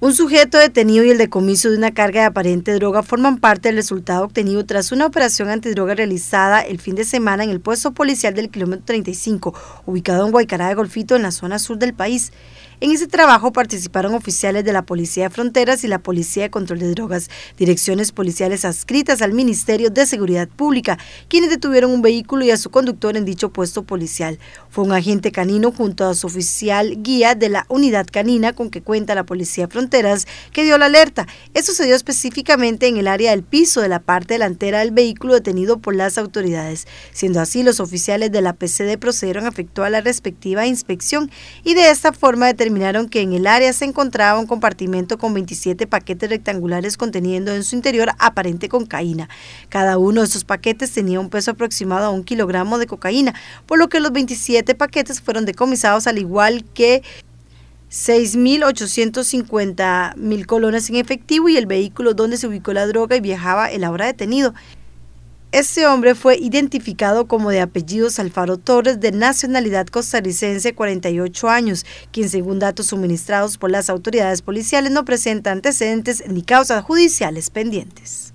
Un sujeto detenido y el decomiso de una carga de aparente droga forman parte del resultado obtenido tras una operación antidroga realizada el fin de semana en el puesto policial del kilómetro 35, ubicado en Guaycará de Golfito, en la zona sur del país. En ese trabajo participaron oficiales de la Policía de Fronteras y la Policía de Control de Drogas, direcciones policiales adscritas al Ministerio de Seguridad Pública, quienes detuvieron un vehículo y a su conductor en dicho puesto policial. Fue un agente canino junto a su oficial guía de la unidad canina con que cuenta la Policía Fronteras que dio la alerta. Esto sucedió específicamente en el área del piso de la parte delantera del vehículo detenido por las autoridades. Siendo así, los oficiales de la PCD procedieron a efectuar la respectiva inspección y de esta forma determinaron que en el área se encontraba un compartimento con 27 paquetes rectangulares conteniendo en su interior aparente cocaína. Cada uno de estos paquetes tenía un peso aproximado a un kilogramo de cocaína, por lo que los 27 paquetes fueron decomisados al igual que 6.850 mil colones en efectivo y el vehículo donde se ubicó la droga y viajaba el ahora detenido. Este hombre fue identificado como de apellidos Alfaro Torres, de nacionalidad costarricense, 48 años, quien según datos suministrados por las autoridades policiales no presenta antecedentes ni causas judiciales pendientes.